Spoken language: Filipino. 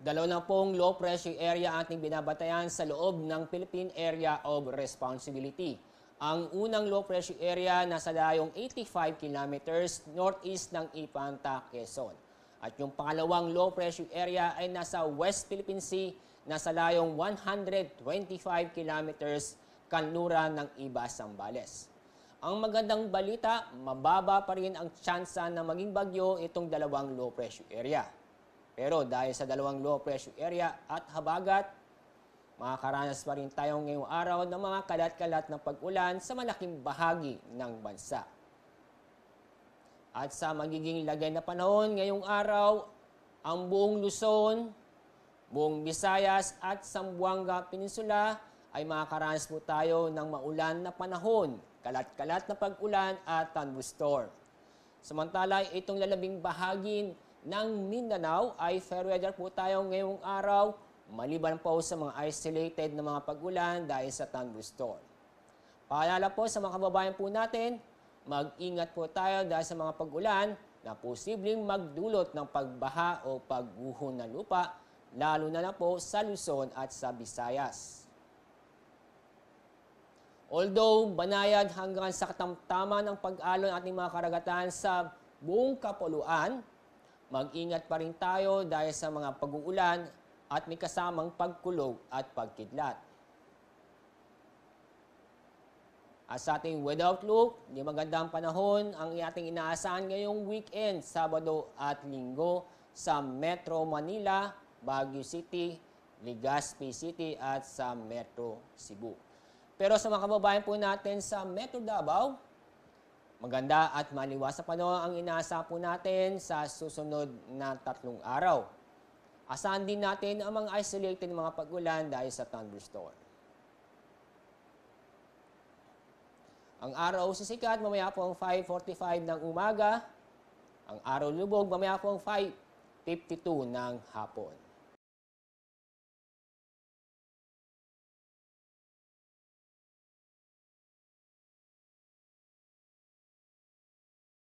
Dalaw na pong low pressure area ating binabatayan sa loob ng Philippine Area of Responsibility. Ang unang low pressure area nasa dayong 85 kilometers northeast ng Ipanta, Quezon. At yung pangalawang low pressure area ay nasa West Philippine Sea nasa layong 125 kilometers kanlura ng Iba, Sambales. Ang magandang balita, mababa pa rin ang tsansa na maging bagyo itong dalawang low pressure area. Pero dahil sa dalawang low pressure area at habagat, makakaranas pa rin tayo ngayong araw ng mga kalat-kalat na pag-ulan sa malaking bahagi ng bansa. At sa magiging lagay na panahon ngayong araw, ang buong Luzon, buong Visayas at Sambuanga Peninsula ay makakaranas po tayo ng maulan na panahon, kalat-kalat na pag-ulan at thunderstorm. Samantala, itong lalabing bahagin ng Mindanao ay fair weather po tayo ngayong araw maliban po sa mga isolated na mga pagulan dahil sa thunderstorm. Paalala po sa mga kababayan po natin, mag-ingat po tayo dahil sa mga pagulan na posibleng magdulot ng pagbaha o pagguho ng lupa, lalo na na po sa Luzon at sa Visayas. Although banayad hanggang sa katamtaman ng pag-alon ating mga karagatan sa buong kapuluan, Mag-ingat pa rin tayo dahil sa mga pag-uulan at may kasamang pagkulog at pagkidlat. At sa ating weather outlook, di magandang panahon ang ating inaasahan ngayong weekend, Sabado at Linggo sa Metro Manila, Baguio City, Legazpi City at sa Metro Cebu. Pero sa mga kababayan po natin sa Metro Davao, Maganda at maliwasa pa no ang inaasa po natin sa susunod na tatlong araw. Asahan din natin ang mga isolated mga pag-ulan dahil sa thunderstorm. Ang araw sisikat mamaya po ang 5.45 ng umaga. Ang araw lubog mamaya po ang 5.52 ng hapon.